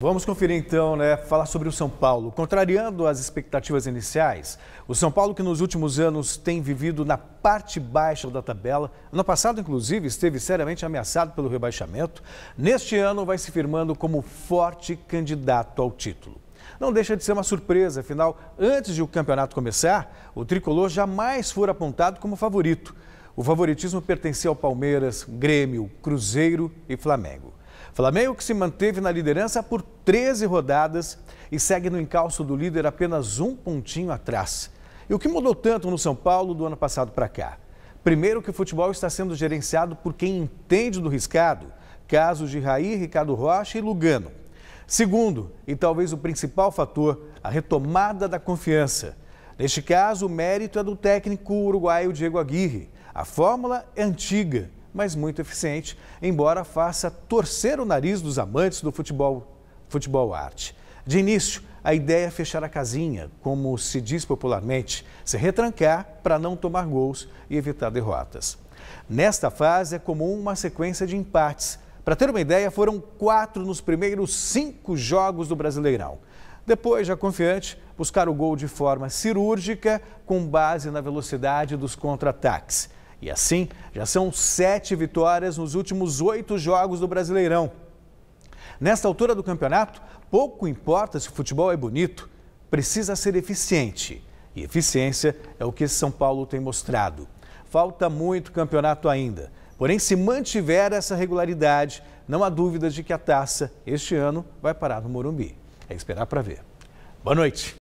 Vamos conferir então, né, falar sobre o São Paulo. Contrariando as expectativas iniciais, o São Paulo que nos últimos anos tem vivido na parte baixa da tabela, ano passado inclusive esteve seriamente ameaçado pelo rebaixamento, neste ano vai se firmando como forte candidato ao título. Não deixa de ser uma surpresa, afinal, antes de o campeonato começar, o tricolor jamais foi apontado como favorito. O favoritismo pertencia ao Palmeiras, Grêmio, Cruzeiro e Flamengo. Flamengo que se manteve na liderança por 13 rodadas e segue no encalço do líder apenas um pontinho atrás. E o que mudou tanto no São Paulo do ano passado para cá? Primeiro que o futebol está sendo gerenciado por quem entende do riscado, casos de Raí, Ricardo Rocha e Lugano. Segundo, e talvez o principal fator, a retomada da confiança. Neste caso, o mérito é do técnico uruguaio Diego Aguirre. A fórmula é antiga, mas muito eficiente, embora faça torcer o nariz dos amantes do futebol, futebol arte. De início, a ideia é fechar a casinha, como se diz popularmente, se retrancar para não tomar gols e evitar derrotas. Nesta fase é comum uma sequência de empates. Para ter uma ideia, foram quatro nos primeiros cinco jogos do Brasileirão. Depois, já confiante, buscar o gol de forma cirúrgica com base na velocidade dos contra-ataques. E assim, já são sete vitórias nos últimos oito jogos do Brasileirão. Nesta altura do campeonato, pouco importa se o futebol é bonito, precisa ser eficiente. E eficiência é o que São Paulo tem mostrado. Falta muito campeonato ainda. Porém, se mantiver essa regularidade, não há dúvidas de que a taça, este ano, vai parar no Morumbi. É esperar para ver. Boa noite.